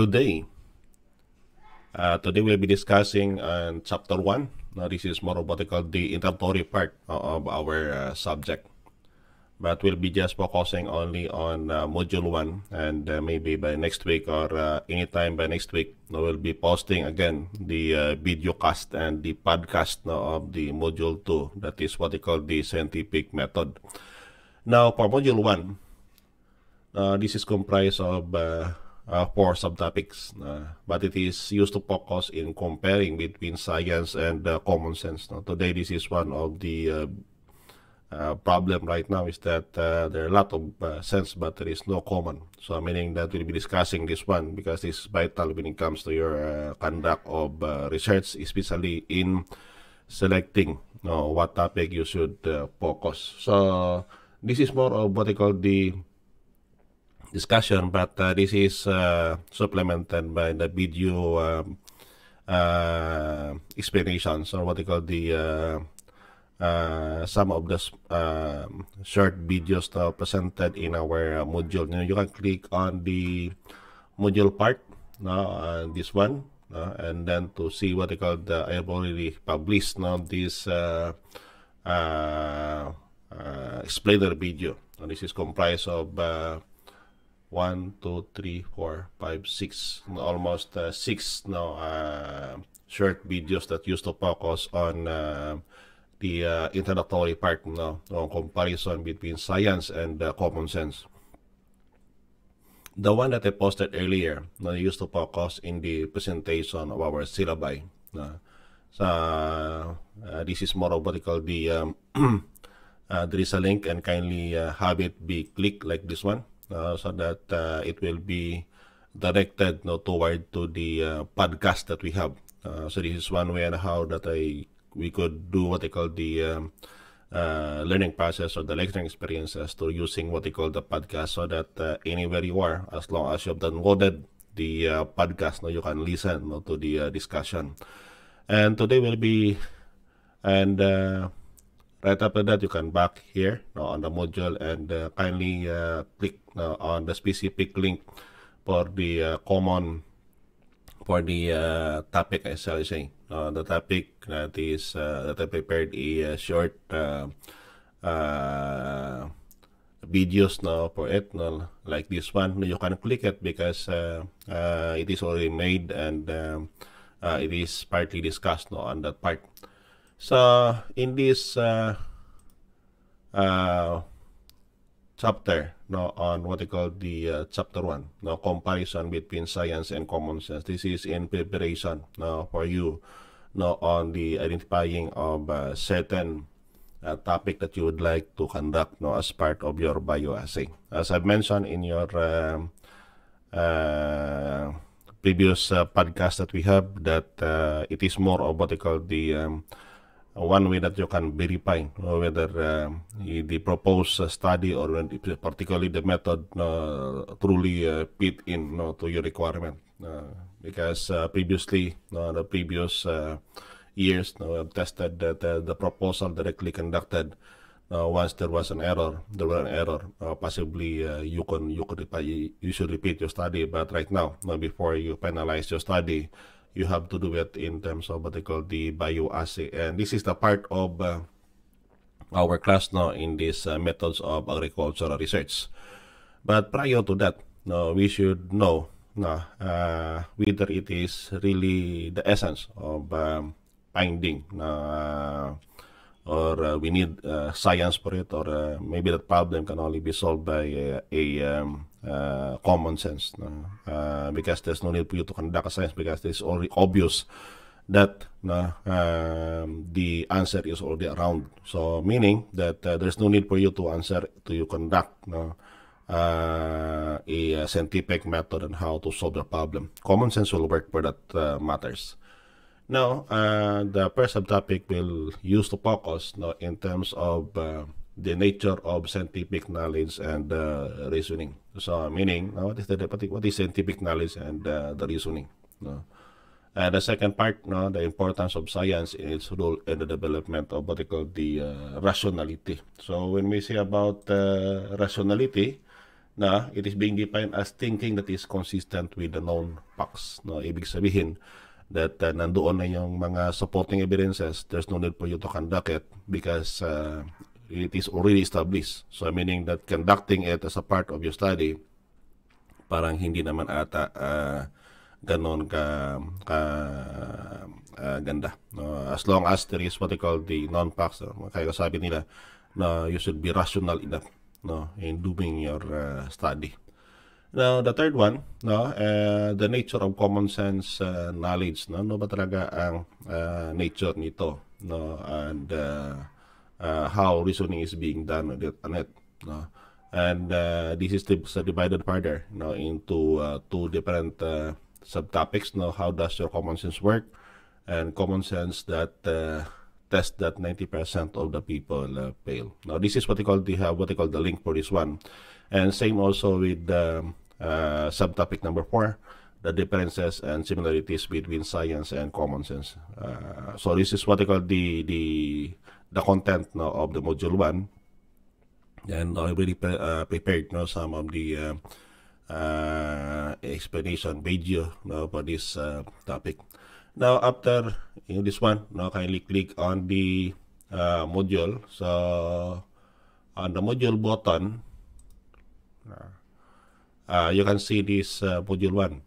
Today, uh, today we'll be discussing uh, chapter 1. Now, this is more about the introductory part uh, of our uh, subject. But we'll be just focusing only on uh, module 1 and uh, maybe by next week or anytime by next week, we'll be posting again the video cast and the podcast of the module 2. That is what they call the scientific method. Now, for module 1, this is comprised of uh, four subtopics, uh, but it is used to focus in comparing between science and uh, common sense. Today, this is one of the uh, uh, problem right now is that uh, there are a lot of sense, but there is no common. So, meaning that we'll be discussing this one because this is vital when it comes to your conduct of research, especially in selecting what topic you should focus. So, this is more of what I call the discussion, but uh, this is uh, supplemented by the video um, uh, explanations or what they call the uh, uh, some of the um, short videos presented in our uh, module. You, you can click on the module part, now this one, and then to see what they call the I have already published now this explainer video. Now, this is comprised of one, two, three, four, five, six, almost uh, six now uh, short videos that used to focus on uh, the uh, introductory part no, on comparison between science and uh, common sense. The one that I posted earlier no, used to focus in the presentation of our syllabi. so uh, this is more of what the um, uh, there is a link and kindly have it be clicked like this one uh, so that uh, it will be directed no, toward to the uh, podcast that we have. Uh, so this is one way and how that I we could do what they call the um, uh, learning process or the lecturing experiences to using what they call the podcast so that uh, anywhere you are, as long as you have downloaded the uh, podcast, you can listen to the uh, discussion. And today will be, and uh, Right after that, you can back here on the module and uh, kindly uh, click uh, on the specific link for the common for the uh, topic as I was saying. Uh, the topic that is uh, that I prepared a, short videos now for it no, like this one you can click it because it is already made and um, it is partly discussed no, on that part so in this uh, uh, chapter, no, on what they call the uh, chapter one, no, comparison between science and common sense. This is in preparation, no, for you, no, on the identifying of uh, certain uh, topic that you would like to conduct, no, as part of your bioassay. As I've mentioned in your um, uh, previous uh, podcast that we have, that uh, it is more of what they call the um, one way that you can verify whether um, the proposed uh, study or particularly the method uh, truly uh, fit in to your requirement. because previously, the previous years, we have tested that the proposal directly conducted uh, once there was an error, there was an error. Uh, possibly uh, you can you could you should repeat your study, but right now, before you finalize your study, you have to do it in terms of what they call the bioassay. And this is the part of uh, our class now in these uh, methods of agricultural research. But prior to that, no, we should know no, uh, whether it is really the essence of um, finding uh, or uh, we need uh, science for it, or uh, maybe that problem can only be solved by uh, a um, uh, common sense. No? Uh, because there's no need for you to conduct a science because it's already obvious that no, um, the answer is already around. So meaning that uh, there's no need for you to answer to you conduct no, uh, a scientific method on how to solve the problem. Common sense will work for that uh, matters. Now, uh, the first subtopic will use to focus no, in terms of uh, the nature of scientific knowledge and uh, reasoning. So, meaning, no, what is the what is scientific knowledge and uh, the reasoning? No? And the second part, no, the importance of science in its role in the development of what we call the uh, rationality. So, when we say about uh, rationality, na it is being defined as thinking that is consistent with the known facts. No, ibig sabihin, that uh, nandoon na yung mga supporting evidences, there's no need for you to conduct it because uh, it is already established. So meaning that conducting it as a part of your study, parang hindi naman ata uh, ganon ka, ka uh, ganda. No? As long as there is what they call the non-pax, uh, kaya sabi nila na no, you should be rational enough no, in doing your uh, study. Now, the third one, no, uh, the nature of common sense uh, knowledge, no, no ba talaga ang uh, nature nito, no, and uh, uh, how reasoning is being done on it, no, and uh, this is divided further, no, into uh, two different uh, subtopics, no, how does your common sense work, and common sense that uh, test that 90% of the people uh, fail. Now, this is what they call the uh, what they call the link for this one, and same also with um, Uh, subtopic number four, the differences and similarities between science and common sense. Uh, so this is what I call the the the content no, of the module one, and I already pre uh, prepared no some of the uh, uh, explanation video no, for this uh, topic. Now after in this one, no kindly click on the module. So on the module button. Uh, you can see this uh, module 1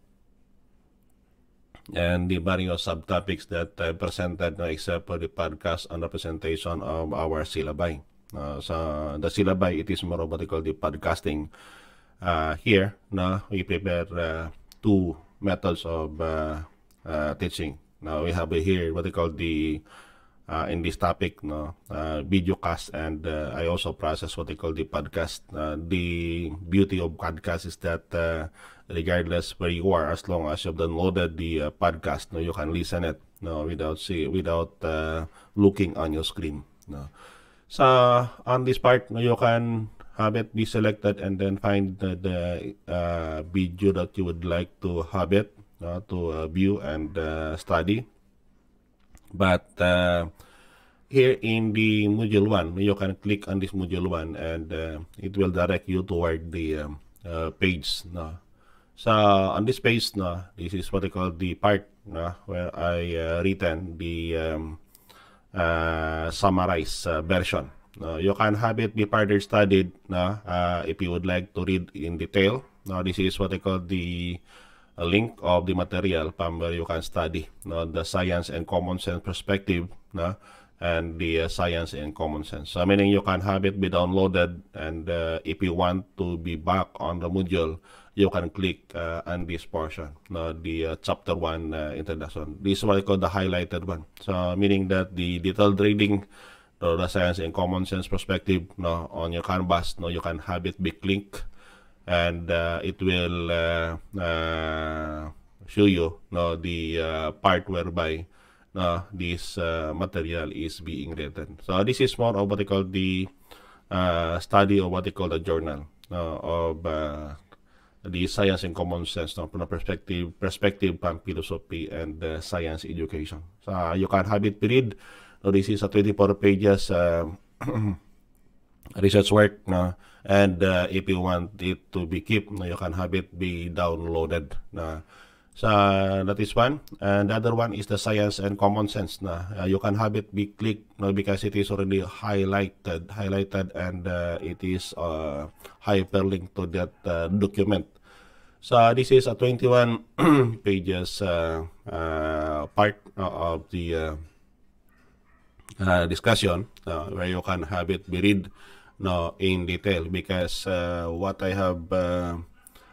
and the various subtopics that I uh, presented no, uh, except for the podcast on the presentation of our syllabi. Uh, ah, so the syllabi, it is more of what we call the podcasting. Uh, here, no, we prepare uh, two methods of uh, uh, teaching. Now we have here what they call the uh, in this topic, no, uh, video cast, and uh, I also process what they call the podcast. Uh, the beauty of podcast is that uh, regardless where you are, as long as you've downloaded the uh, podcast, no, you can listen it, no, without see, without uh, looking on your screen, no. So on this part, no, you can have it be selected and then find the, the uh, video that you would like to have it uh, to uh, view and uh, study But uh, here in the module 1, you can click on this module 1 and uh, it will direct you toward the um, uh, page. No? So on this page, no, this is what I call the part no, where I uh, written the um, uh, summarize uh, version. No, you can have it be further studied no, uh, if you would like to read in detail. Now this is what I call the a link of the material from where you can study the science and common sense perspective no, and the uh, science and common sense. So meaning you can have it be downloaded and uh, if you want to be back on the module, you can click uh, on this portion, no, the uh, chapter 1 uh, introduction. This is what I call the highlighted one. So meaning that the detailed reading the science and common sense perspective no, on your canvas, no, you can have it be clicked and uh, it will uh, uh, show you no the uh, part whereby no this uh, material is being written so this is more of what they call the uh, study or what they call a journal no, of uh, the science and common sense no, from a perspective perspective from philosophy and uh, science education so uh, you can have it period no, this is a 24 pages uh, research work no And uh, if you want it to be kept, you can have it be downloaded. Na. So that is one. And the other one is the science and common sense. Na. Uh, you can have it be clicked no, because it is already highlighted, highlighted and uh, it is uh, hyperlinked to that uh, document. So this is a 21 pages uh, uh, part uh, of the uh, uh discussion uh, where you can have it be read no in detail because uh, what I have uh,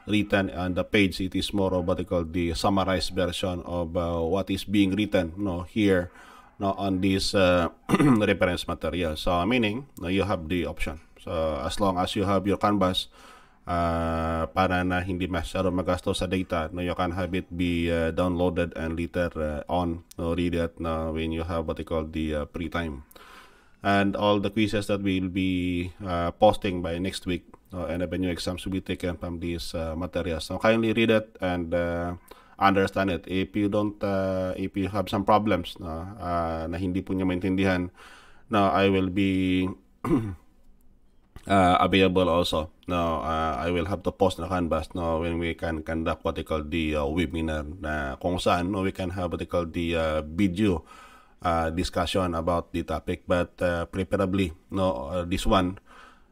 written on the page it is more of what I call the summarized version of uh, what is being written no here no on this uh, reference material so meaning no, you have the option so as long as you have your canvas uh, para na hindi masyado magastos sa data no you can have it be uh, downloaded and later uh, on no, read it no, when you have what I call the uh, pre time and all the quizzes that we'll be uh, posting by next week uh, and the new exams will be taken from these uh, materials. So kindly read it and uh, understand it. If you don't, uh, if you have some problems na, uh, uh, na hindi po niya maintindihan, now I will be uh, available also. No, uh, I will have to post the canvas no when we can conduct what they call the uh, webinar na kung saan no, we can have what they call the uh, video uh, discussion about the topic but uh, preferably no uh, this one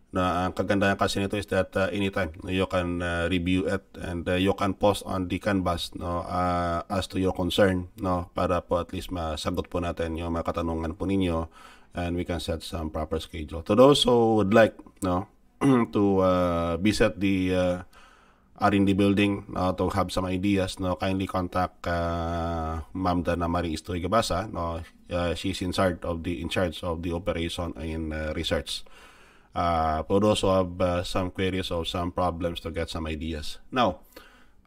na ang kagandahan kasi nito is that uh, anytime no, you can uh, review it and uh, you can post on the canvas no uh, as to your concern no para po at least masagot po natin yung mga katanungan po ninyo and we can set some proper schedule to those who would like no to uh, visit the uh, are in the building no, to have some ideas, no, kindly contact uh, Ma'am Dana Marie Istoigabasa. No, uh, she's in charge of the in charge of the operation and uh, research. Uh, but also have uh, some queries or some problems to get some ideas. Now,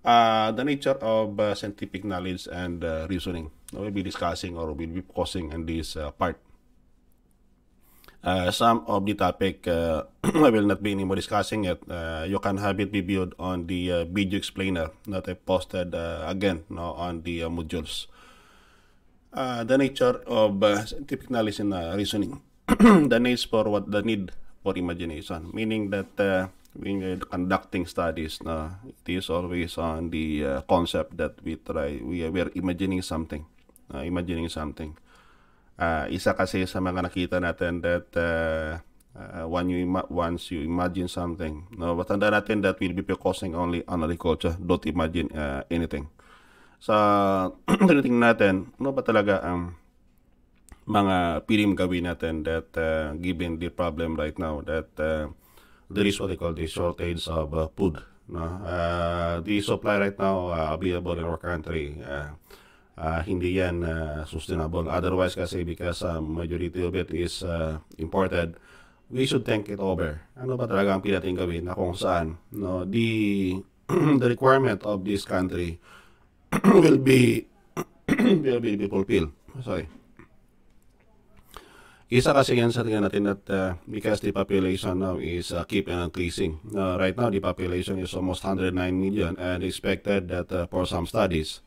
uh, the nature of uh, scientific knowledge and uh, reasoning. We'll be discussing or we'll be causing in this uh, part. Uh, some of the topic uh, I will not be anymore discussing it. Uh, you can have it reviewed on the uh, video explainer that I posted uh, again no, on the modules. the nature of scientific knowledge reasoning. the needs for what the need for imagination, meaning that when we're conducting studies, no, it is always on the concept that we try we, we are imagining something, imagining something. Uh, isa kasi sa mga nakita natin that uh, uh, when you ima- once you imagine something, no, but tanda natin that will be causing only on agriculture. Don't imagine uh, anything. Sa so, tinitingnan natin, no ba talaga ang mga pilim gawin natin that uh, given the problem right now that uh, there is what they call the shortage of uh, food. No? Uh, the supply right now uh, available in our country uh, uh, hindi yan uh, sustainable. Otherwise kasi because uh, majority of it is uh, imported, we should think it over. Ano ba talaga ang pinating gawin na kung saan no, the, the requirement of this country will be will be, be fulfilled. Sorry. Isa kasi yan sa tingin natin that uh, because the population now is uh, keep on increasing. Uh, right now, the population is almost 109 million and expected that uh, for some studies,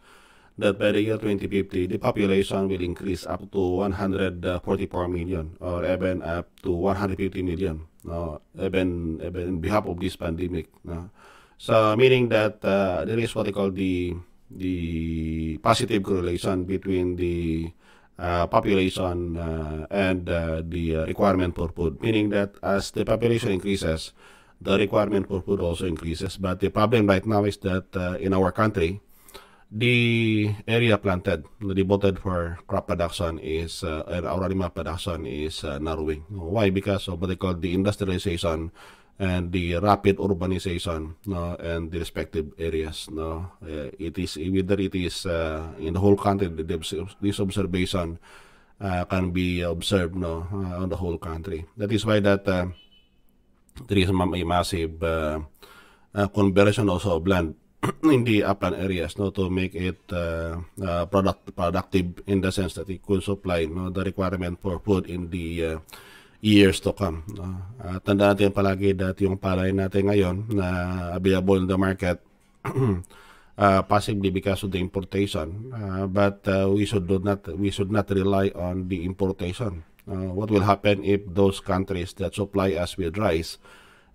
that by the year 2050, the population will increase up to 144 million or even up to 150 million, no, even, even behalf of this pandemic. No. So meaning that uh, there is what they call the, the positive correlation between the uh, population uh, and uh, the uh, requirement for food, meaning that as the population increases, the requirement for food also increases. But the problem right now is that uh, in our country, the area planted, devoted for crop production is, uh, or animal production is uh, narrowing. Why? Because of what they call the industrialization and the rapid urbanization no, and the respective areas. No, uh, it is whether it is uh, in the whole country, this observation uh, can be observed no, uh, on the whole country. That is why that uh, there is a massive uh, uh, conversion also of land in the upland areas no to make it uh, uh, product productive in the sense that it could supply no the requirement for food in the uh, years to come no? uh, tandaan natin palagi that yung palay natin ngayon na available in the market uh, possibly because of the importation uh, but uh, we should do not we should not rely on the importation uh, what will happen if those countries that supply us with rice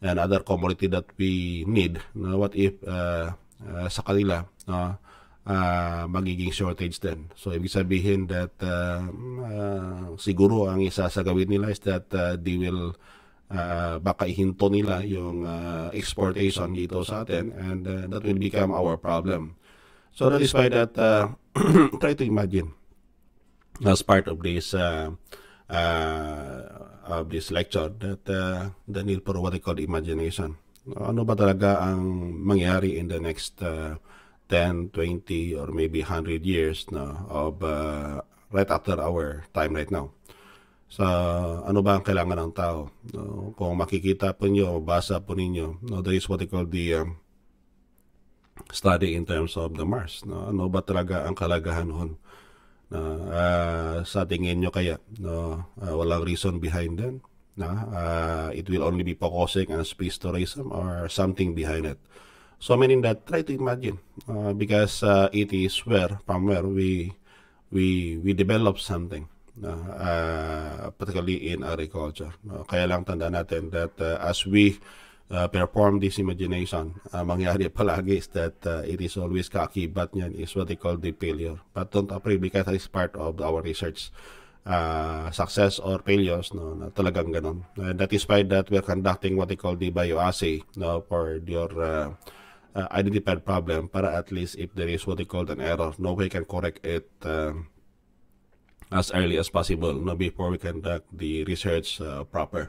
and other commodity that we need. Now, what if uh, Ah, sa kanila no uh, magiging shortage din. So ibig sabihin that uh, uh, siguro ang isa sa gawin nila is that uh, they will uh, baka ihinto nila yung uh, exportation dito sa atin and uh, that will become our problem. So that is why that uh, try to imagine as part of this uh, uh, of this lecture that uh, the need for what I call imagination. Ano ba talaga ang mangyari in the next uh, 10, 20, or maybe 100 years no, of uh, right after our time right now? sa ano ba ang kailangan ng tao. No? Kung makikita po niyo, basa po ninyo, no? there is what they call the um, study in terms of the Mars. No? Ano ba talaga ang kalagahan hon? No? Uh, sa tingin niyo kaya, no? uh, walang reason behind that na Uh, it will only be focusing on space tourism or something behind it. So I meaning that try to imagine uh, because uh, it is where from where we we we develop something uh, particularly in agriculture. No? Uh, kaya lang tanda natin that uh, as we uh, perform this imagination, uh, mangyari palagi is that uh, it is always kaakibat niyan is what they call the failure. But don't afraid because that is part of our research. uh, success or failures no na talagang ganun and that is why that we're conducting what they call the bioassay no for your uh, uh, identified problem para at least if there is what they call an error no can correct it uh, as early as possible no before we conduct the research uh, proper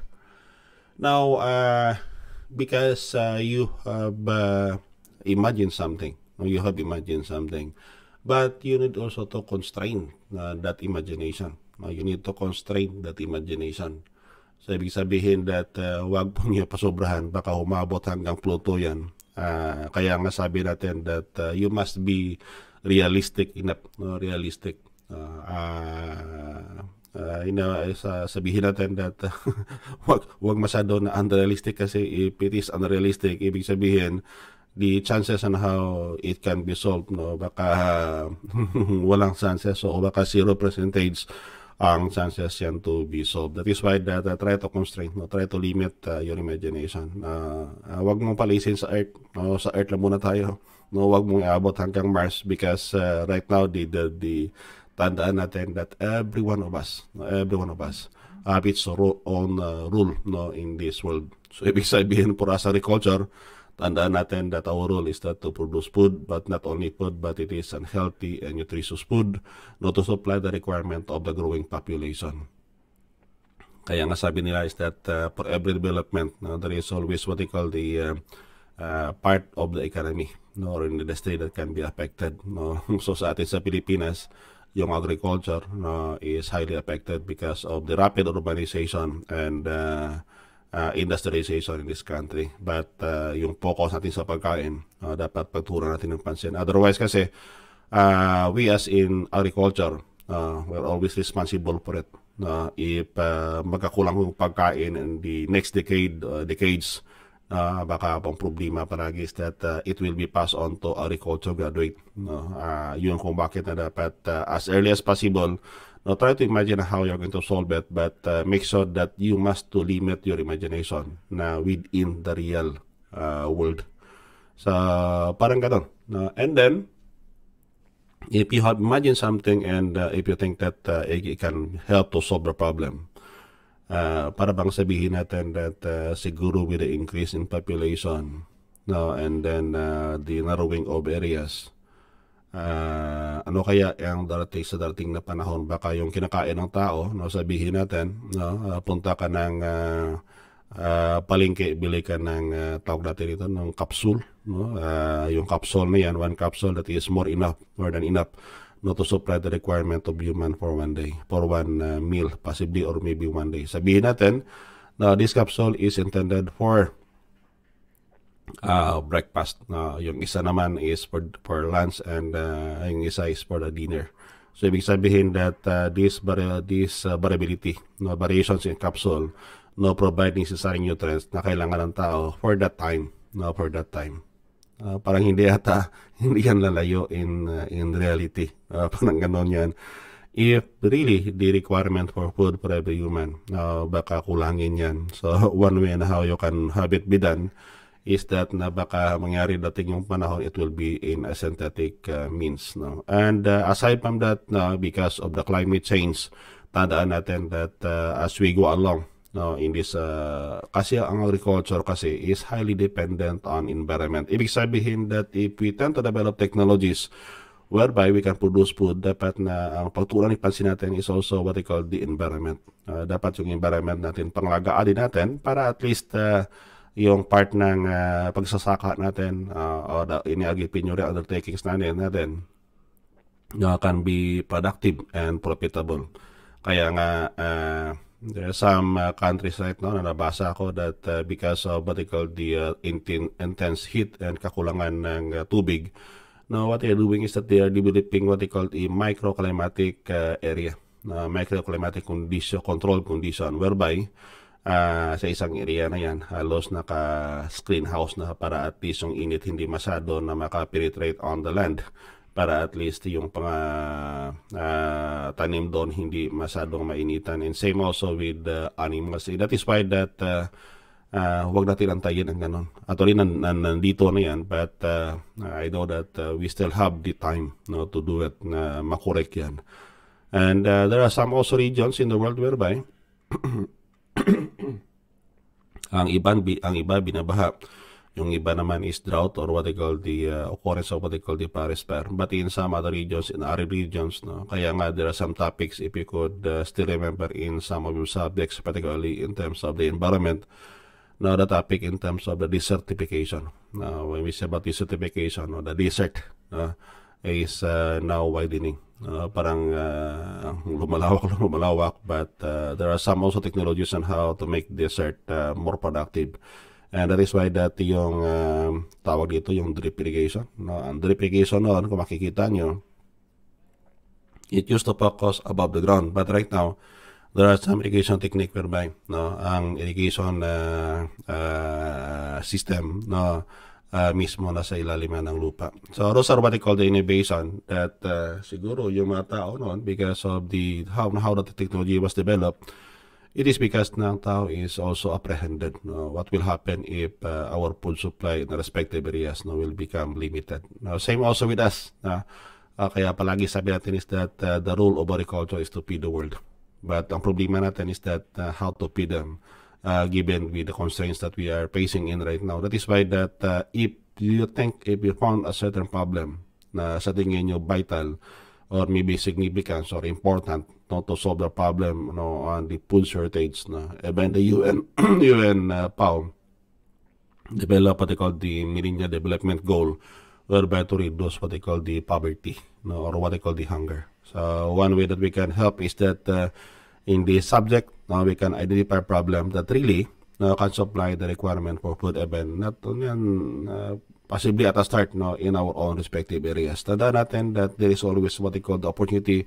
now uh, because uh, you have uh, imagined something you have imagined something but you need also to constrain uh, that imagination You need to constrain that imagination. So, ibig sabihin that uh, wag po niya pasobrahan. Baka humabot hanggang Pluto yan. Uh, kaya nga sabi natin that uh, you must be realistic enough. No? Realistic. Uh, uh, uh, ina, sa, sabihin natin that uh, wag, wag masyado na unrealistic kasi if it is unrealistic, ibig sabihin the chances on how it can be solved no baka uh, walang chances o so, baka zero percentage ang chances yan to be solved. That is why that uh, try to constraint, no? try to limit uh, your imagination. Uh, uh, wag mong palisin sa Earth. No? Sa Earth lang muna tayo. No, wag mong iabot hanggang Mars because uh, right now the, the, the tandaan natin that every one of us, no? every one of us have its own uh, rule no? in this world. So ibig sabihin for us agriculture, And I think that our role is that to produce food, but not only food, but it is unhealthy and nutritious food, not to supply the requirement of the growing population. Kaya nga sabi nila is that uh, for every development, no, there is always what they call the uh, uh, part of the economy no, or in the state that can be affected. No? so sa atin sa Pilipinas, yung agriculture no, is highly affected because of the rapid urbanization and uh, uh, industrialization in this country. But uh, yung focus natin sa pagkain, uh, dapat pagturan natin ng pansin. Otherwise kasi, uh, we as in agriculture, uh, we're always responsible for it. Na uh, if uh, magkakulang yung pagkain in the next decade, uh, decades, uh, baka pang problema palagi is that uh, it will be passed on to agriculture graduate. No? Uh, yun kung bakit na dapat uh, as early as possible, Now try to imagine how you're going to solve it, but uh, make sure that you must to limit your imagination na within the real uh, world. So, parang ganun. Uh, and then, if you have imagined something and uh, if you think that uh, it can help to solve the problem, uh, para bang sabihin natin that uh, siguro with the increase in population no, and then uh, the narrowing of areas, uh, ano kaya ang darating sa darating na panahon baka yung kinakain ng tao no sabihin natin no uh, punta ka ng uh, uh, palengke bili ka ng uh, tawag natin ito ng capsule no uh, yung capsule na yan one capsule that is more enough more than enough no to supply the requirement of human for one day for one uh, meal possibly or maybe one day sabihin natin na this capsule is intended for uh, breakfast. Uh, yung isa naman is for, for lunch and uh, yung isa is for the dinner. So ibig sabihin that uh, this vari- this uh, variability, no variations in capsule, no provide necessary nutrients na kailangan ng tao for that time, no for that time. Uh, parang hindi yata, hindi yan lalayo in uh, in reality. Uh, parang ganon yan. If really the requirement for food for every human, uh, baka kulangin yan. So one way na how you can have it be done is that na baka mangyari dating yung panahon it will be in a synthetic uh, means no and uh, aside from that na uh, because of the climate change tandaan natin that uh, as we go along no in this uh, kasi ang agriculture kasi is highly dependent on environment ibig sabihin that if we tend to develop technologies whereby we can produce food dapat na ang pagtuunan ipansin natin is also what we call the environment uh, dapat yung environment natin panglagaan din natin para at least uh, yung part ng uh, pagsasaka natin uh, o the, iniagipin yung undertakings natin, natin uh, can be productive and profitable. Kaya nga, uh, there are some uh, countries right now na nabasa ko that uh, because of what they call the uh, inten- intense heat and kakulangan ng uh, tubig, now what they're doing is that they are developing what they call a microclimatic uh, area, uh, microclimatic condition, control condition, whereby uh, sa isang area na yan halos naka screen house na para at least yung init hindi masado na makapenetrate on the land para at least yung mga uh, tanim doon hindi masyadong mainitan and same also with uh, animals that is why that uh, uh, wag natin antayin ang ganun actually nan, nandito na yan but uh, I know that uh, we still have the time no, to do it na makorek yan and uh, there are some also regions in the world whereby Ang iba, ang iba binabaha. Yung iba naman is drought or what they call the uh, occurrence of what they call the Paris fire. But in some other regions, in arid regions, no? kaya nga there are some topics if you could uh, still remember in some of your subjects, particularly in terms of the environment, now the topic in terms of the desertification. Now, when we say about desertification or the desert, uh, is uh, now widening. Uh, ah, parang uh, lumalawak lumalawak but uh, there are some also technologies on how to make desert uh, more productive. And that is why that yung uh, tawag dito yung drip irrigation. No? and drip irrigation noon, kung makikita nyo, it used to focus above the ground. But right now, there are some irrigation technique whereby no, ang irrigation uh, uh, system no, uh, mismo na sa ilalim ng lupa. So those are what they call the innovation that uh, siguro yung mga tao noon because of the how, how the technology was developed, it is because ng tao is also apprehended no? what will happen if uh, our food supply in the respective areas no, will become limited. Now, same also with us. No? Uh, kaya palagi sabi natin is that uh, the rule of agriculture is to feed the world. But ang problema natin is that uh, how to feed them uh, given with the constraints that we are facing in right now. That is why that uh, if you think if you found a certain problem na sa tingin nyo vital or maybe significant or important no, to solve the problem no, on the food shortage na no, even the UN UN uh, PAO develop what they call the Millennium Development Goal whereby to reduce what they call the poverty no, or what they call the hunger. So one way that we can help is that uh, in the subject, now we can identify problem that really no, can supply the requirement for food event. Not only uh, possibly at a start no, in our own respective areas. Tanda natin that there is always what we call the opportunity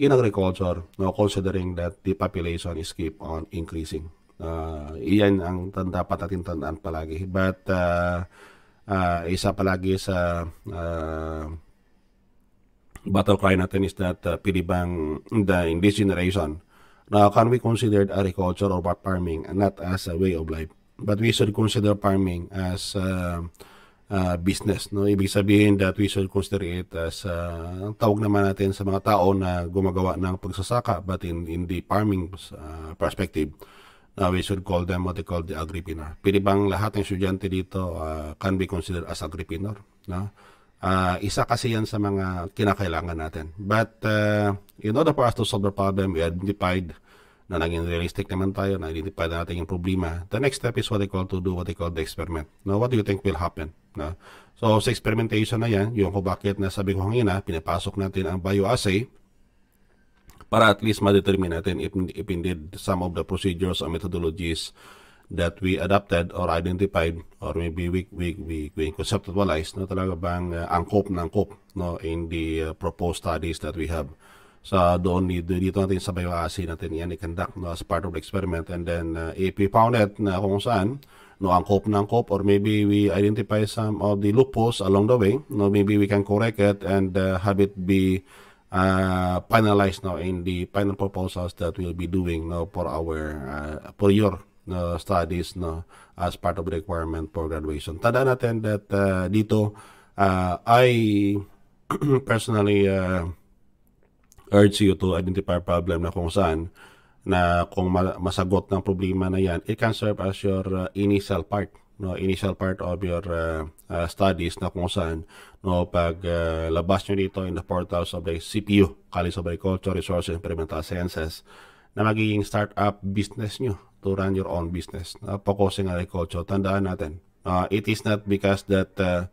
in agriculture no, considering that the population is keep on increasing. Uh, iyan ang dapat natin tandaan palagi. But uh, uh, isa palagi sa uh, battle cry natin is that uh, pili bang the, in this generation Now, can we consider agriculture or farming not as a way of life? But we should consider farming as uh, uh, business. No? Ibig sabihin that we should consider it as uh, tawag naman natin sa mga tao na gumagawa ng pagsasaka but in, in the farming uh, perspective uh, we should call them what they call the agripreneur. Pwede bang lahat ng estudyante dito uh, can be considered as agripreneur? No? uh, isa kasi yan sa mga kinakailangan natin. But uh, in order for us to solve the problem, we identified na naging realistic naman tayo, na-identify na natin yung problema. The next step is what they call to do, what they call the experiment. Now, what do you think will happen? No? So, sa experimentation na yan, yung kung bakit nasabi ko kanina, pinapasok natin ang bioassay para at least ma-determine natin if, if indeed some of the procedures or methodologies that we adapted or identified or maybe we we we, we conceptualized no talaga bang uh, angkop na angkop no in the uh, proposed studies that we have sa so, doon dito natin sa bioasi natin yan i-conduct no, as part of the experiment and then uh, if we found it na kung saan no angkop na angkop or maybe we identify some of the loopholes along the way no maybe we can correct it and uh, have it be uh, finalized now in the final proposals that we'll be doing now for our uh, for your na studies no as part of requirement for graduation. Tandaan natin that uh, dito uh, I personally uh, urge you to identify problem na kung saan na kung masagot ng problema na yan, it can serve as your uh, initial part no initial part of your uh, uh, studies na kung saan no pag uh, labas nyo dito in the portals of the CPU College of Agriculture Resources Experimental Sciences na magiging startup business nyo to run your own business. Uh, focusing on agriculture. Tandaan natin, uh, it is not because that uh,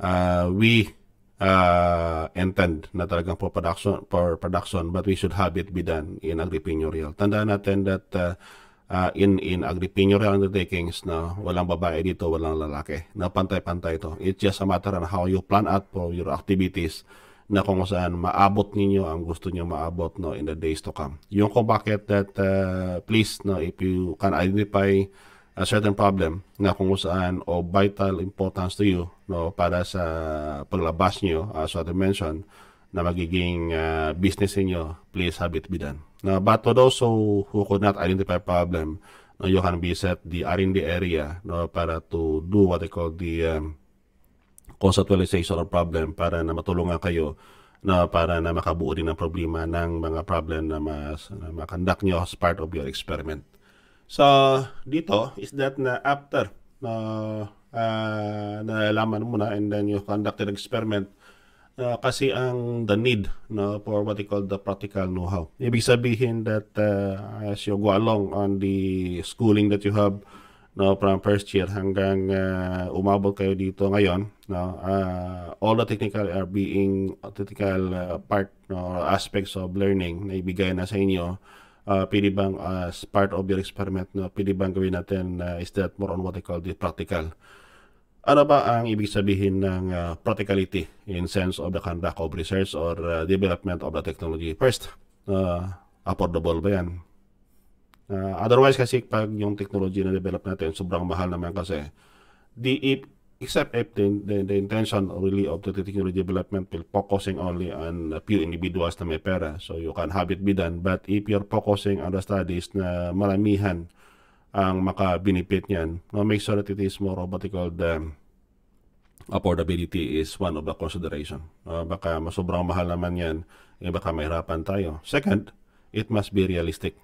uh, we uh, intend na talagang for production, for production, but we should have it be done in agripreneurial. Tandaan natin that uh, uh, in in agripreneurial undertakings na walang babae dito, walang lalaki. Na pantay-pantay ito. It's just a matter on how you plan out for your activities na kung saan maabot ninyo ang gusto niyo maabot no in the days to come. Yung kung bakit that uh, please no if you can identify a certain problem na kung saan o vital importance to you no para sa paglabas niyo as what I mentioned na magiging uh, business niyo please have it be done. No, but to those who, who could not identify problem, no, you can visit the R&D area no, para to do what they call the um, conceptualization of problem para na matulungan kayo na para na makabuo din ng problema ng mga problem na mas na makandak nyo as part of your experiment. So, dito is that na after na uh, ah, nalaman mo na and then you conducted experiment, uh, kasi ang the need no, for what they call the practical know-how. Ibig sabihin that uh, as you go along on the schooling that you have no, from first year hanggang uh, umabot kayo dito ngayon, no uh, all the technical are being technical uh, part no, or aspects of learning na ibigay na sa inyo uh, pwede bang uh, as part of your experiment no pwede bang gawin natin uh, is that more on what I call the practical ano ba ang ibig sabihin ng uh, practicality in sense of the conduct of research or uh, development of the technology first uh, affordable ba yan uh, otherwise kasi pag yung technology na develop natin sobrang mahal naman kasi di except if the, the, the intention really of the technology development will focusing only on a few individuals na may pera. So you can have it be done. But if you're focusing on the studies na maramihan ang maka-benefit niyan, no, make sure that it is more of what you call the affordability is one of the consideration. Uh, baka masobrang mahal naman yan, eh baka mahirapan tayo. Second, it must be realistic.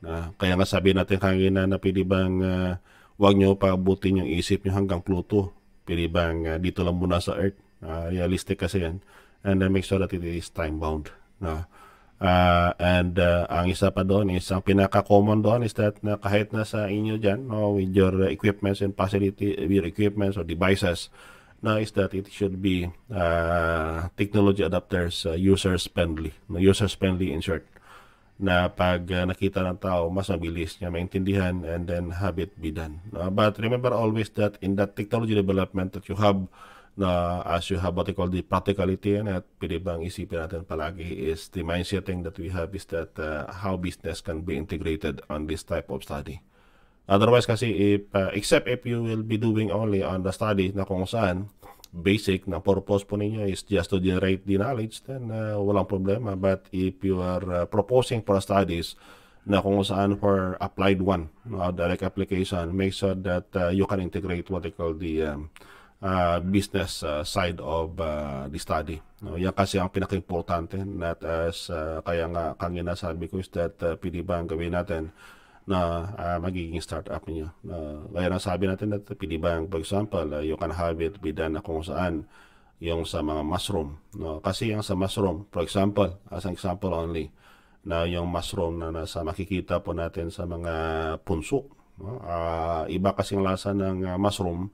Uh, kaya nga sabi natin kanina na pwede bang uh, ah, wag nyo pabutin yung isip nyo hanggang Pluto pwede uh, ah, dito lang muna sa Earth. Uh, realistic kasi yan. And then make sure that it is time-bound. No? Uh, and uh, ang isa pa doon is, ang pinaka-common doon is that na kahit na sa inyo dyan, no, with your equipments and facility, with your equipments or devices, na is that it should be uh, technology adapters uh, users friendly no, users friendly in short na pag ah, nakita ng tao, mas mabilis niya maintindihan and then have it be done. Uh, ah, but remember always that in that technology development that you have, na uh, as you have what you call the practicality and at pwede bang isipin natin palagi is the mindset that we have is that uh, how business can be integrated on this type of study. Otherwise kasi if, uh, except if you will be doing only on the study na kung saan basic na purpose po ninyo is just to generate the knowledge, then uh, walang problema. But if you are uh, proposing for studies na kung saan for applied one, uh, direct application, make sure that uh, you can integrate what they call the um, uh, business uh, side of uh, the study. No, yan kasi ang pinaka-importante. as, uh, kaya nga, kanina sabi ko is that uh, pwede ba ang gawin natin na uh, magiging startup niyo. Uh, ah, gaya ng sabi natin pili Pilibank, for example, uh, you can have it be done kung saan yung sa mga mushroom. No? Kasi yung sa mushroom, for example, as an example only, na yung mushroom na nasa makikita po natin sa mga punso. No? Uh, iba kasi yung lasa ng uh, mushroom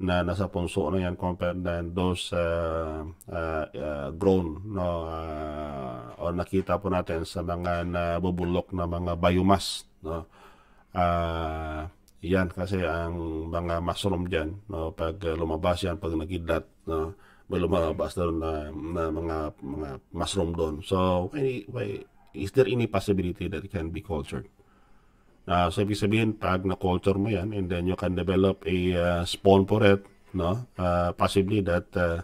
na nasa punso na yan compared na those uh, uh, uh, grown no uh, o nakita po natin sa mga nabubulok na mga biomass no uh, yan kasi ang mga mushroom diyan no pag ah, lumabas yan pag nagidlat no may lumabas doon na, na mga mga mushroom doon so why, why, is there any possibility that it can be cultured uh, so ibig sabihin pag na culture mo yan and then you can develop a uh, spawn for it no uh, possibly that uh,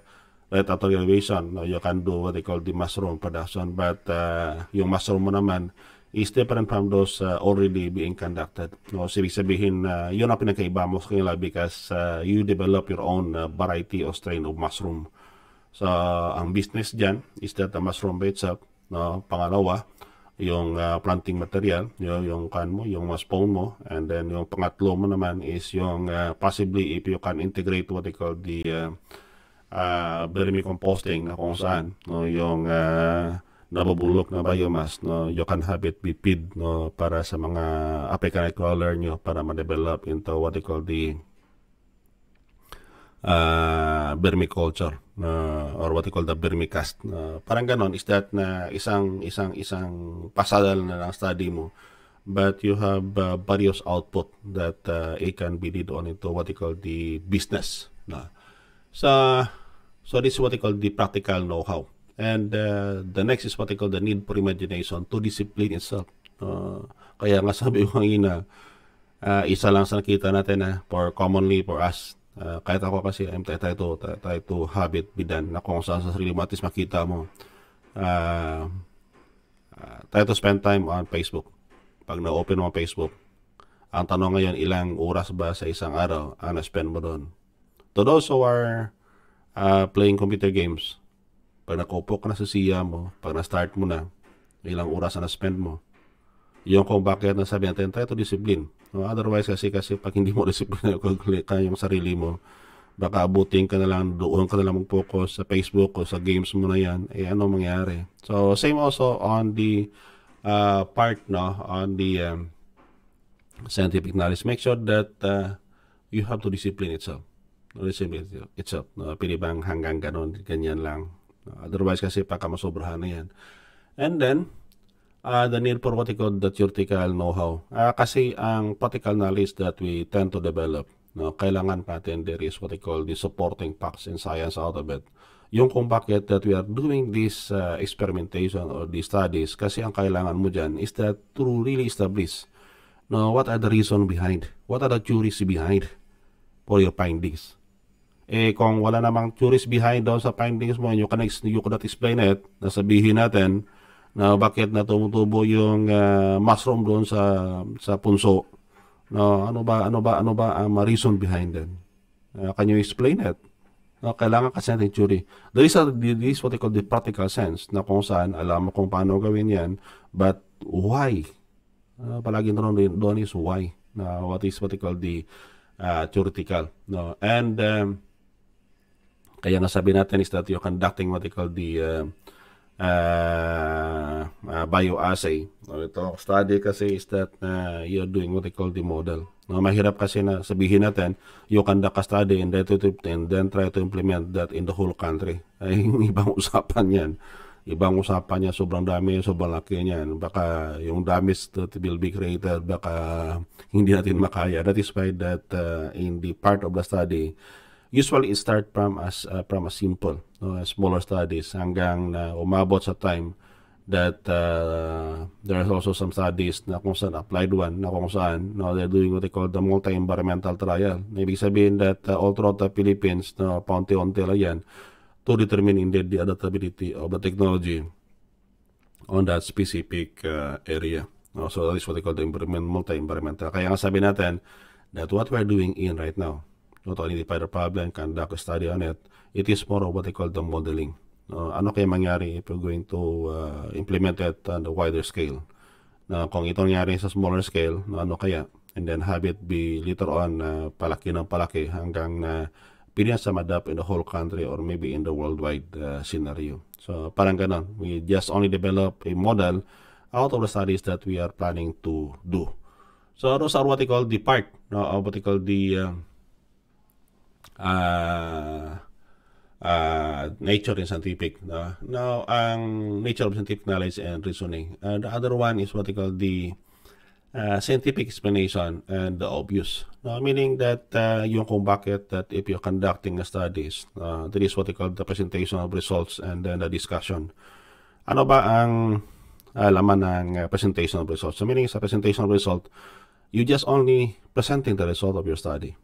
right after graduation no, you can do what they call the mushroom production but uh, yung mushroom mo naman is different from those uh, already being conducted. No, so ibig sabihin, uh, yun ang pinakaiba mo sa kanila because uh, you develop your own uh, variety or strain of mushroom. So, ang business dyan is that the mushroom by itself. No? Pangalawa, yung uh, planting material, yung, yung kan mo, yung mas spawn mo. And then, yung pangatlo mo naman is yung uh, possibly if you can integrate what they call the uh, uh, vermicomposting na kung saan no, yung uh, nabubulok na biomass no you can have it be feed no para sa mga apiculture nyo para ma-develop into what they call the uh, vermiculture no or what they call the vermicast uh, parang ganon is that na isang isang isang pasada na lang study mo but you have uh, various output that uh, it can be lead on into what they call the business na no? so so this is what they call the practical know-how And uh, the next is what I call the need for imagination to discipline itself. Uh, kaya nga sabi ko kanina, uh, isa lang sa nakita natin na uh, for commonly for us, uh, kahit ako kasi I'm tayo tayo to try to habit bidan na kung saan sa sarili mo at least makita mo. Uh, uh, to spend time on Facebook. Pag na-open mo Facebook, ang tanong ngayon, ilang oras ba sa isang araw ang na-spend mo doon? To those who are uh, playing computer games, pag nakaupo ka na sa siya mo, pag na-start mo na, ilang oras na na-spend mo, yung kung bakit nasabi natin, try to discipline. No, otherwise kasi, kasi pag hindi mo discipline ka yung sarili mo, baka abutin ka na lang, doon ka na lang mag-focus sa Facebook o sa games mo na yan, eh ano mangyari? So, same also on the uh, part, no, on the um, scientific knowledge. Make sure that uh, you have to discipline itself. Discipline itself. No, pili bang hanggang ganun, ganyan lang. Otherwise kasi baka masobrahan na yan. And then, uh, the need for what the theoretical know-how. Uh, kasi ang practical knowledge that we tend to develop, no, kailangan natin there is what we call the supporting facts and science out of it. Yung kung bakit that we are doing this uh, experimentation or these studies, kasi ang kailangan mo dyan is that to really establish no, what are the reason behind, what are the theories behind for your findings eh kung wala namang tourist behind daw sa findings mo and you, can, you cannot explain it, nasabihin natin na bakit na tumutubo yung uh, mushroom doon sa sa punso. No, ano ba ano ba ano ba ang um, reason behind it? Uh, can you explain it? No, kailangan kasi natin theory. There is, a, there is what they call the practical sense na kung saan alam mo kung paano gawin yan. But why? Uh, palagi na doon is why. Na what is what they call the uh, theoretical. No? And um, kaya nga sabi natin is that you're conducting what they call the uh, uh, uh, bioassay. No, ito, study kasi is that uh, you're doing what they call the model. No, mahirap kasi na sabihin natin, you conduct a study and then, and then try to implement that in the whole country. Ay, ibang usapan yan. Ibang usapan niya, sobrang dami, sobrang laki niyan. Baka yung damage that will be created, baka hindi natin makaya. That is why that uh, in the part of the study, usually it start from as uh, from a simple no, smaller studies hanggang na umabot sa time that uh, there are also some studies na kung saan applied one na kung saan no, they're doing what they call the multi-environmental trial. Na ibig sabihin that uh, all throughout the Philippines no, paunti-unti lang yan to determine indeed the adaptability of the technology on that specific uh, area. No, so that is what they call the environment, multi-environmental. Kaya nga sabi natin that what we're doing in right now not only the the problem, conduct a study on it. It is more of what I call the modeling. Uh, ano kaya mangyari if you're going to uh, implement it on a wider scale? Na kung ito nangyari sa smaller scale, na ano kaya? And then have it be later on uh, palaki ng palaki hanggang uh, na uh, pinasamad up in the whole country or maybe in the worldwide uh, scenario. So parang ganon. We just only develop a model out of the studies that we are planning to do. So those are what they call the part, no, what they call the uh, uh, uh, nature and scientific. No? Now, ang nature of scientific knowledge and reasoning. Uh, the other one is what we call the uh, scientific explanation and the obvious. No? Meaning that uh, yung kung bakit that if you're conducting a studies, uh, that is what we call the presentation of results and then the discussion. Ano ba ang uh, laman ng uh, presentation of results? So meaning sa presentation of result, you just only presenting the result of your study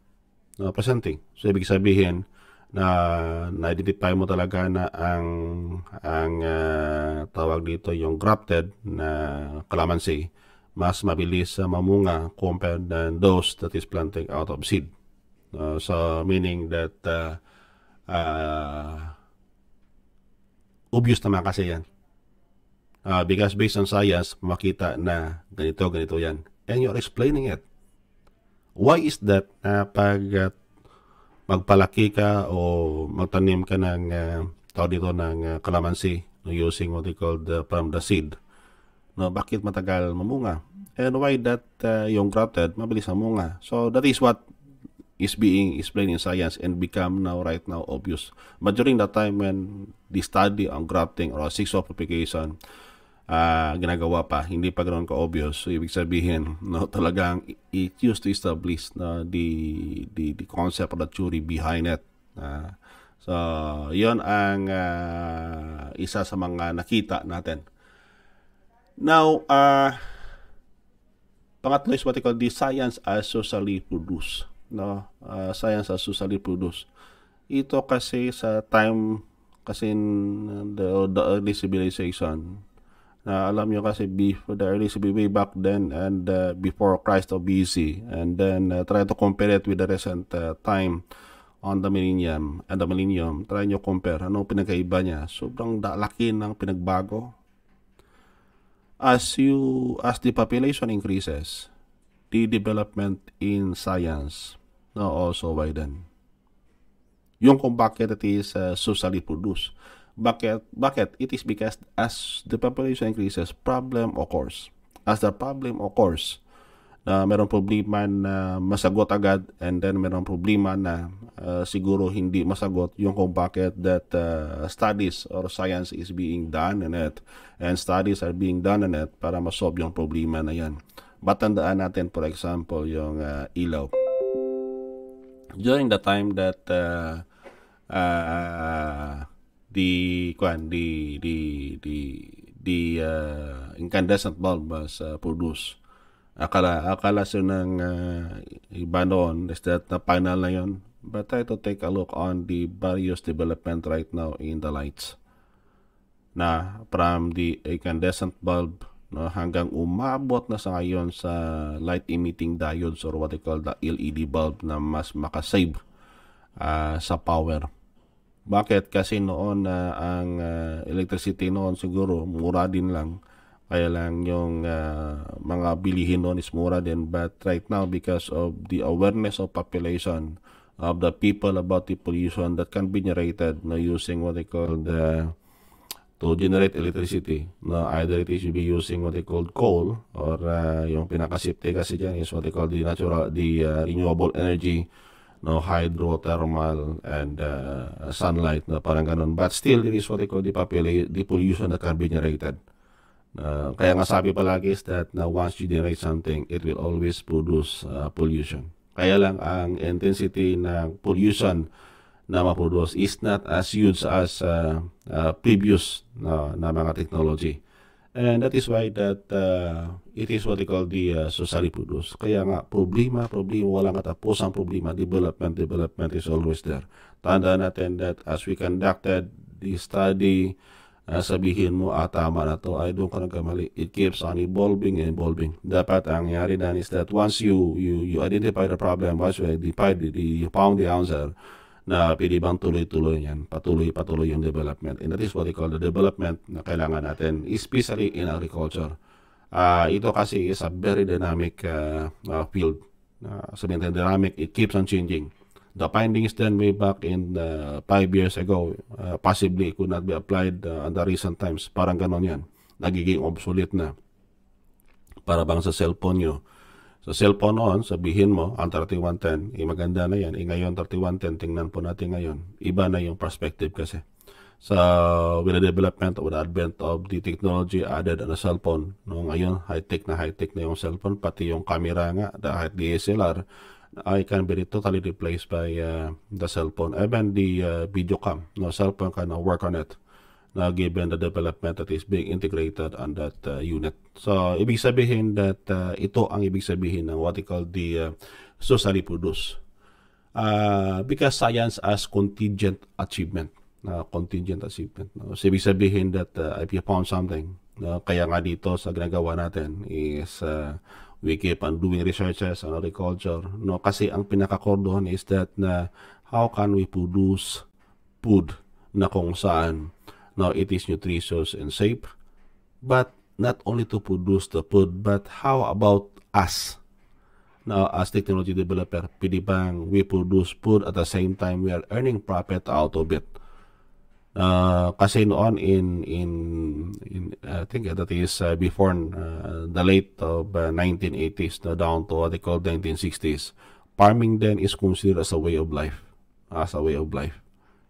uh, ah, presenting. So ibig sabihin na na-identify mo talaga na ang ang uh, tawag dito yung grafted na calamansi mas mabilis sa mamunga compared than those that is planting out of seed. Uh, so meaning that uh, uh, obvious naman kasi yan. Uh, because based on science, makita na ganito, ganito yan. And you're explaining it. Why is that uh, pag uh, magpalaki ka o magtanim ka ng uh, tao dito ng uh, kalamansi no, using what they call the, from the seed no bakit matagal mamunga and why that uh, yung grafted mabilis mamunga so that is what is being explained in science and become now right now obvious but during that time when the study on grafting or sexual propagation uh, ginagawa pa. Hindi pa ganoon ka obvious. So, ibig sabihin, no, talagang it used to establish na uh, the, the, the concept of the theory behind it. Uh, so, yon ang uh, isa sa mga nakita natin. Now, uh, pangatlo is what they call the science as socially produced. No? Uh, science as socially produced. Ito kasi sa time kasi the, the early civilization, na alam nyo kasi before the early CBB back then and uh, before Christ of BC and then uh, try to compare it with the recent uh, time on the millennium and the millennium try nyo compare ano pinagkaiba niya sobrang laki ng pinagbago as you as the population increases the development in science no also widen yung kung bakit it is uh, socially produced bucket, bucket, it is because as the population increases, problem occurs. As the problem occurs, na uh, merong problema na masagot agad and then merong problema na uh, siguro hindi masagot yung kung bakit that uh, studies or science is being done in it and studies are being done in it para masolve yung problema na yan. Batandaan natin for example yung uh, ilaw. During the time that uh, uh, the kuan di di di di uh, ah, incandescent bulb was uh, ah, produced akala akala sa ng uh, ah, iba noon is that na final na yon but try to take a look on the various development right now in the lights na from the incandescent bulb no hanggang umabot na sa ngayon sa light emitting diodes or what they call the LED bulb na mas makasave uh, sa power bakit? Kasi noon uh, ang uh, electricity noon siguro mura din lang. Kaya lang yung uh, mga bilihin noon is mura din. But right now because of the awareness of population of the people about the pollution that can be generated no using what they call the to generate electricity no either it should be using what they call coal or uh, yung pinaka safety kasi diyan is what they call the natural the uh, renewable energy no hydrothermal and uh, sunlight na parang ganun but still it is what they call depollution pollution can carbon generated uh, kaya nga sabi palagi is that na once you generate something it will always produce uh, pollution kaya lang ang intensity ng pollution na ma-produce is not as huge as uh, uh, previous na, na mga technology And that is why that uh, it is what they call the uh, society produce. Kaya nga, problema, problema, walang katapos ang problema. Development, development is always there. Tandaan natin that as we conducted the study, uh, sabihin mo, ah, tama na to, ay doon ka nagkamali. It keeps on evolving and evolving. Dapat ang nangyari na is that once you, you, you identify the problem, once you identify the, the, you found the answer, na bang tuloy-tuloy yan, patuloy-patuloy yung development. And that is what we call the development na kailangan natin, especially in agriculture. Uh, ito kasi is a very dynamic uh, uh, field. Uh, so, dynamic, it keeps on changing. The findings then way back in uh, five years ago, uh, possibly could not be applied uh, on the recent times. Parang ganon yan. Nagiging obsolete na. Para bang sa cellphone nyo, sa cellphone noon, sabihin mo, ang 3110, eh, maganda na yan. Eh, ngayon, 3110, tingnan po natin ngayon. Iba na yung perspective kasi. Sa so, with the development or the advent of the technology added on the cellphone, no, ngayon, high-tech na high-tech na yung cellphone, pati yung camera nga, the DSLR, I can be totally replaced by uh, the cellphone. Even the uh, video cam, no, cellphone can work on it uh, given the development that is being integrated on that uh, unit. So, ibig sabihin that uh, ito ang ibig sabihin ng what we call the uh, socially produce. Uh, because science as contingent achievement. Uh, contingent achievement. No? So, ibig sabihin that uh, if you found something, no? kaya nga dito sa ginagawa natin is uh, we keep on doing researches on agriculture. No? Kasi ang pinaka-core doon is that na how can we produce food na kung saan Now it is nutritious and safe, but not only to produce the food, but how about us? Now, as technology developer, PD Bank, we produce food at the same time we are earning profit out of it. Uh, kasi noon in, in, in I think that is uh, before uh, the late of uh, 1980s down to what they call 1960s, farming then is considered as a way of life, as a way of life.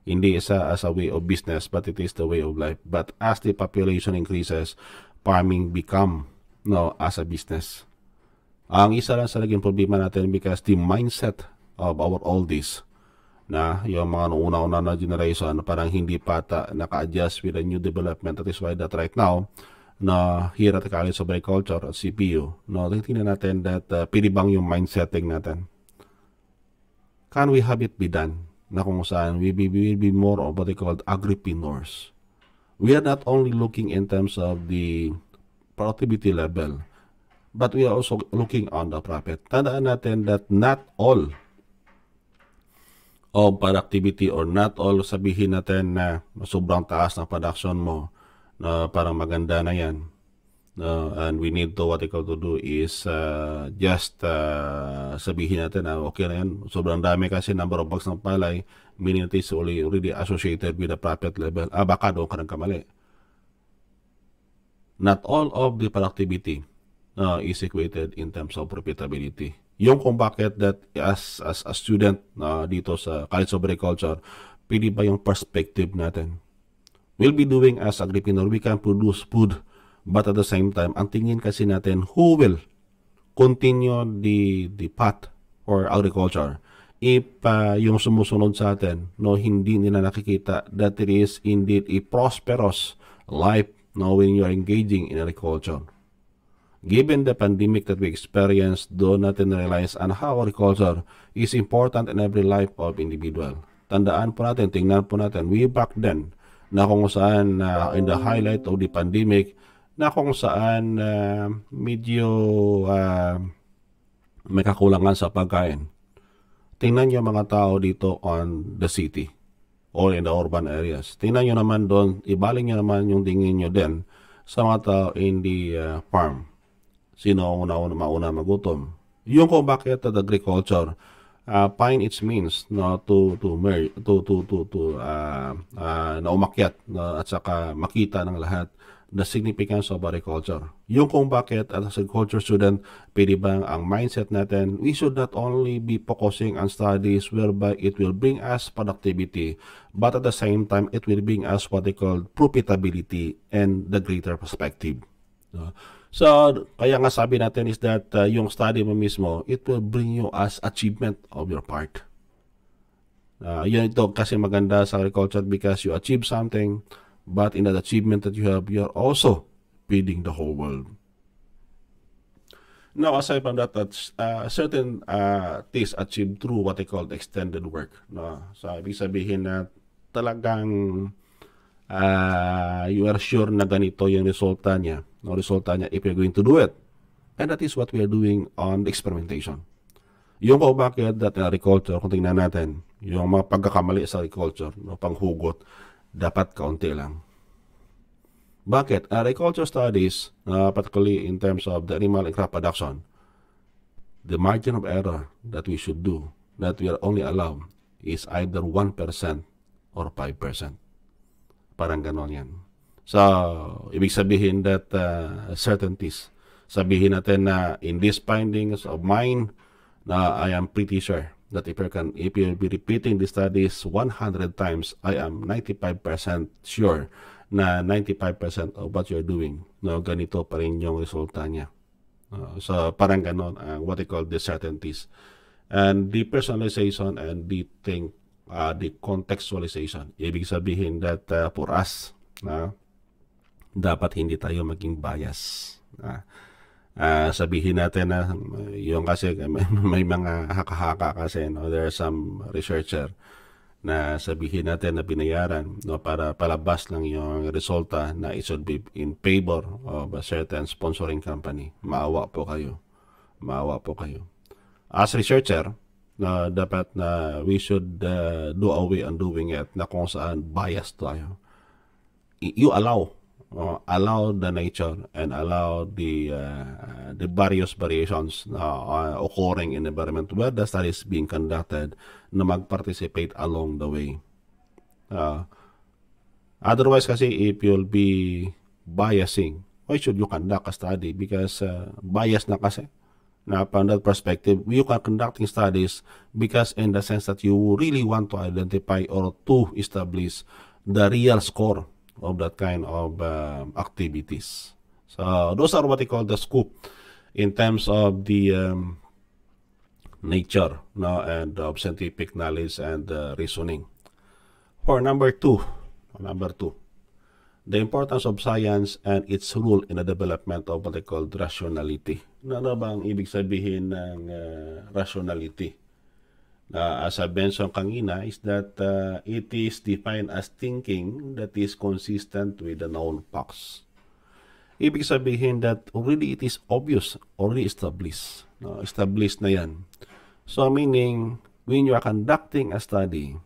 Hindi isa as a way of business, but it is the way of life. But as the population increases, farming become no as a business. Ang isa lang sa naging problema natin because the mindset of our oldies na yung mga una-una na generation parang hindi pata naka-adjust with the new development. That is why that right now, na here at the College of Agriculture at CPU, no, tingnan natin that uh, pili bang yung mindset natin. Can we have it be done? na kung saan we be, we will be more of what they call agripreneurs. We are not only looking in terms of the productivity level, but we are also looking on the profit. Tandaan natin that not all of productivity or not all sabihin natin na sobrang taas ng production mo na parang maganda na yan No, and we need to what they call to do is uh, just uh, sabihin natin na okay na yan. Sobrang dami kasi number of bugs ng palay. Meaning it is already associated with the profit level. Ah, baka doon ka kamali. Not all of the productivity uh, is equated in terms of profitability. Yung kung bakit that as, as a student uh, dito sa College of Agriculture, pili ba yung perspective natin? We'll be doing as agripreneur, we can produce food But at the same time, ang tingin kasi natin who will continue the the path or agriculture if uh, yung sumusunod sa atin no hindi nila nakikita that it is indeed a prosperous life no when you are engaging in agriculture given the pandemic that we experienced do natin realize on how agriculture is important in every life of individual tandaan po natin tingnan po natin we back then na kung saan uh, in the highlight of the pandemic na kung saan uh, medyo uh, may kakulangan sa pagkain. Tingnan nyo mga tao dito on the city or in the urban areas. Tingnan nyo naman doon, ibaling nyo naman yung tingin nyo din sa mga tao in the uh, farm. Sino ang una-una mauna magutom? Yung kung bakit that agriculture uh, find its means no to to merge to to to, to uh, uh, na umakyat no, at saka makita ng lahat the significance of agriculture. Yung kung bakit as a agriculture student, pwede bang ang mindset natin, we should not only be focusing on studies whereby it will bring us productivity, but at the same time, it will bring us what they call profitability and the greater perspective. So, kaya nga sabi natin is that uh, yung study mo mismo, it will bring you as achievement of your part. Uh, yun ito kasi maganda sa agriculture because you achieve something, But in that achievement that you have, you are also feeding the whole world. Now, aside from that, that's, uh, certain uh, things achieved through what I call extended work. No? So, ibig sabihin na talagang uh, you are sure na ganito yung resulta niya. No? Resulta niya if you're going to do it. And that is what we are doing on experimentation. Yung kung bakit that uh, agriculture, kung tingnan natin, yung mga pagkakamali sa agriculture, no, panghugot, dapat kaunti lang. Bakit? Agriculture studies, uh, particularly in terms of the animal and crop production, the margin of error that we should do, that we are only allowed, is either 1% or 5%. Parang ganon yan. So, ibig sabihin that uh, certainties. Sabihin natin na in these findings of mine, na I am pretty sure that if, I can, if you'll be repeating the studies 100 times, I am 95% sure na 95% of what you're doing, no, ganito pa rin yung resulta niya. Uh, so, parang ganon ang uh, what they call the certainties. And the personalization and the thing, uh, the contextualization. Ibig sabihin that uh, for us, na uh, dapat hindi tayo maging bias. Uh, uh, sabihin natin na uh, yung kasi may, may mga haka-haka kasi no there are some researcher na sabihin natin na binayaran no para palabas lang yung resulta na it should be in favor of a certain sponsoring company maawa po kayo maawa po kayo as researcher na dapat na we should uh, do away on doing it na kung saan biased tayo you allow uh, allow the nature and allow the uh, uh the various variations uh, occurring in the environment where the study is being conducted na mag-participate along the way. Uh, otherwise kasi if you'll be biasing, why should you conduct a study? Because uh, bias na kasi. Now, from that perspective, you are conducting studies because in the sense that you really want to identify or to establish the real score of that kind of um, activities. So those are what we call the scope in terms of the um, nature no, and of scientific knowledge and uh, reasoning. For number two, number two, the importance of science and its role in the development of what they call rationality. Ano ba ang ibig sabihin ng uh, rationality? uh, as I mentioned kanina, is that uh, it is defined as thinking that is consistent with the known facts. Ibig sabihin that already it is obvious, already established. No? Established na yan. So meaning, when you are conducting a study,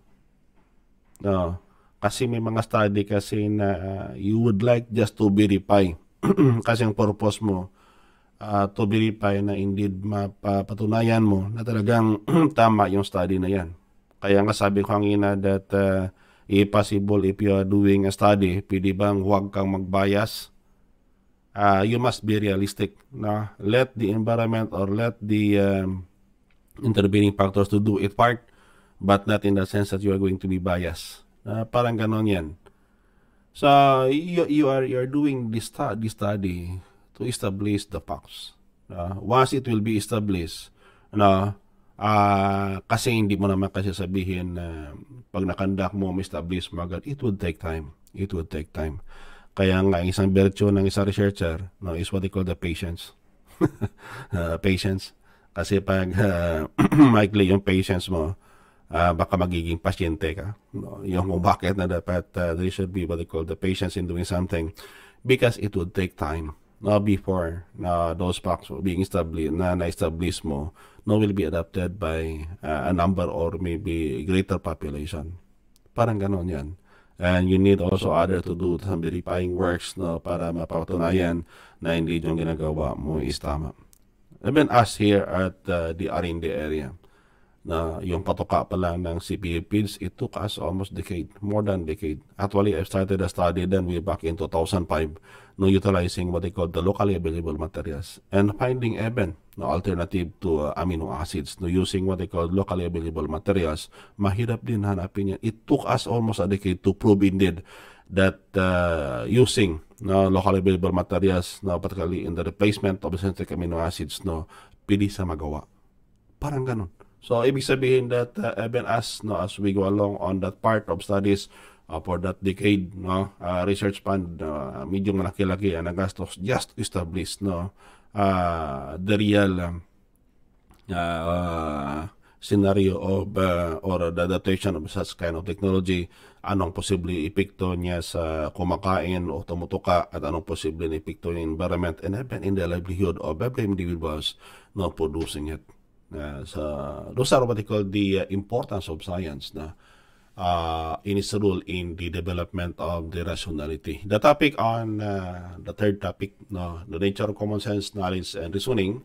no, kasi may mga study kasi na uh, you would like just to verify kasi ang purpose mo uh, to verify na indeed mapapatunayan mo na talagang tama yung study na yan. Kaya nga sabi ko kanina that uh, if possible if you are doing a study, pwede bang huwag kang magbias? Uh, you must be realistic. Na let the environment or let the um, intervening factors to do it part but not in the sense that you are going to be biased. Uh, parang ganon yan. So you you are you are doing this, this study to establish the facts. Uh, once it will be established, no, uh, ah, kasi hindi mo naman kasi sabihin na uh, pag nakandak mo, ma-establish mo agad, it would take time. It would take time. Kaya nga, isang virtue ng isang researcher no, is what they call the patience. uh, patience. Kasi pag uh, maikli yung patience mo, uh, baka magiging pasyente ka. No? Yung kung bakit na dapat uh, there should be what they call the patience in doing something because it would take time uh, before uh, those packs being established na na-establish mo no will be adopted by uh, a number or maybe greater population. Parang ganon yan. And you need also other to do some verifying works no, para mapatunayan na hindi yung ginagawa mo is tama. even been here at uh, the R&D area na yung patoka pala ng CPA PIDS, it took us almost decade, more than decade. Actually, I started a study then way back in 2005 no utilizing what they call the locally available materials and finding even no alternative to uh, amino acids no using what they call locally available materials. Mahirap din hanapin yan. It took us almost a decade to prove indeed that uh, using no locally available materials no particularly in the replacement of synthetic amino acids no pili sa magawa. Parang ganun. So, ibig sabihin that uh, even as, no, as we go along on that part of studies uh, for that decade, no, uh, research fund, uh, medyo malaki-laki ang gastos just to establish no, uh, the real um, uh, scenario of uh, or the adaptation of such kind of technology anong posibleng epekto niya sa kumakain o tumutuka at anong posibleng epekto ng environment and even in the livelihood of every individuals not producing it na so those are what they call the uh, importance of science na uh, in its role in the development of the rationality. The topic on uh, the third topic, no, the nature of common sense, knowledge, and reasoning,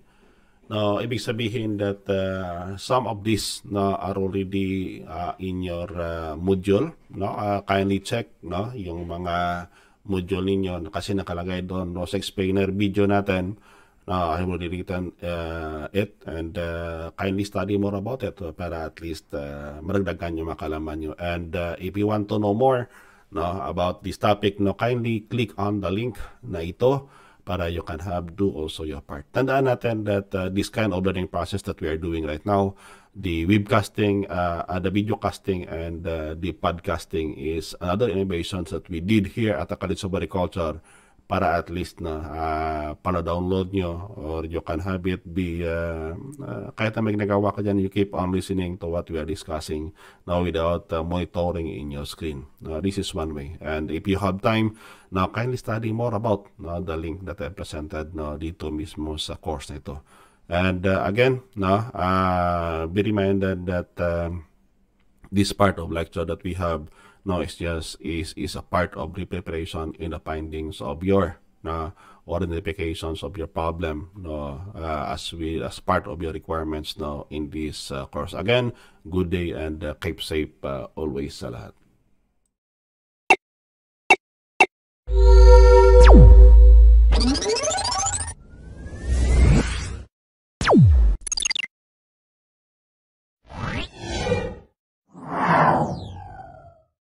no, ibig sabihin that uh, some of these no, are already uh, in your uh, module. No? Uh, kindly check no, yung mga module ninyo kasi nakalagay doon no, sa explainer video natin Uh, I already written uh, it and uh, kindly study more about it para at least uh, maragdagan yung makalaman nyo. And uh, if you want to know more no, about this topic, no, kindly click on the link na ito para you can have do also your part. Tandaan natin that uh, this kind of learning process that we are doing right now, the webcasting, uh, uh, the casting, and uh, the podcasting is another innovations that we did here at Akalitso Bariculture Culture para at least na uh, ah, pala-download nyo or you can have it be uh, uh, kahit na may nagawa ka dyan you keep on listening to what we are discussing now without uh, monitoring in your screen uh, this is one way and if you have time now kindly study more about no, the link that I presented no, dito mismo sa course na ito and uh, again no, uh, be reminded that uh, this part of lecture that we have No, it's just is is a part of the preparation in the findings of your uh, or indications of your problem no, uh, as we as part of your requirements now in this uh, course. Again, good day and uh, keep safe uh, always sa lahat. Thank you.